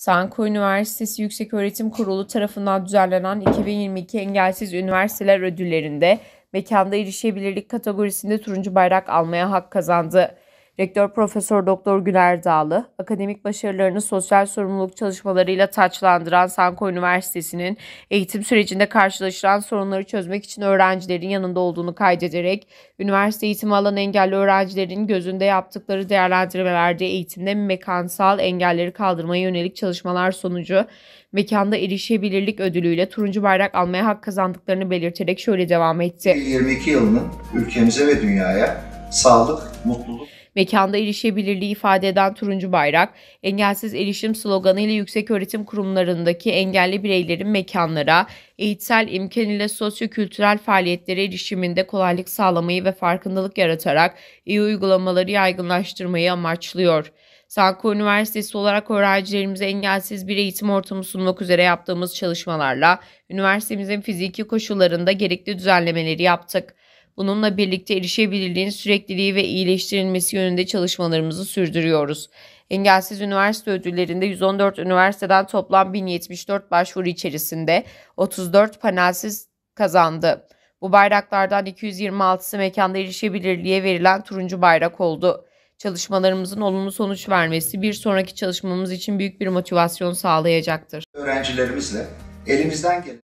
Sanko Üniversitesi Yükseköğretim Kurulu tarafından düzenlenen 2022 Engelsiz Üniversiteler Ödülleri'nde mekanda erişebilirlik kategorisinde turuncu bayrak almaya hak kazandı. Rektör Profesör Doktor Güler Dağlı, akademik başarılarını sosyal sorumluluk çalışmalarıyla taçlandıran Sanko Üniversitesi'nin eğitim sürecinde karşılaşılan sorunları çözmek için öğrencilerin yanında olduğunu kaydederek, üniversite eğitimi alan engelli öğrencilerin gözünde yaptıkları değerlendirmelerde eğitimde mekansal engelleri kaldırmaya yönelik çalışmalar sonucu mekanda erişebilirlik ödülüyle turuncu bayrak almaya hak kazandıklarını belirterek şöyle devam etti. 22 yılının ülkemize ve dünyaya sağlık, mutluluk, mekanda erişebilirliği ifade eden turuncu bayrak, engelsiz erişim sloganı ile yüksek öğretim kurumlarındaki engelli bireylerin mekanlara, eğitsel imkan ile sosyo-kültürel faaliyetlere erişiminde kolaylık sağlamayı ve farkındalık yaratarak iyi uygulamaları yaygınlaştırmayı amaçlıyor. Sanko Üniversitesi olarak öğrencilerimize engelsiz bir eğitim ortamı sunmak üzere yaptığımız çalışmalarla üniversitemizin fiziki koşullarında gerekli düzenlemeleri yaptık. Bununla birlikte erişebilirliğin sürekliliği ve iyileştirilmesi yönünde çalışmalarımızı sürdürüyoruz. Engelsiz üniversite ödüllerinde 114 üniversiteden toplam 1074 başvuru içerisinde 34 panelsiz kazandı. Bu bayraklardan 226'sı mekanda erişebilirliğe verilen turuncu bayrak oldu. Çalışmalarımızın olumlu sonuç vermesi bir sonraki çalışmamız için büyük bir motivasyon sağlayacaktır. Öğrencilerimizle elimizden gelen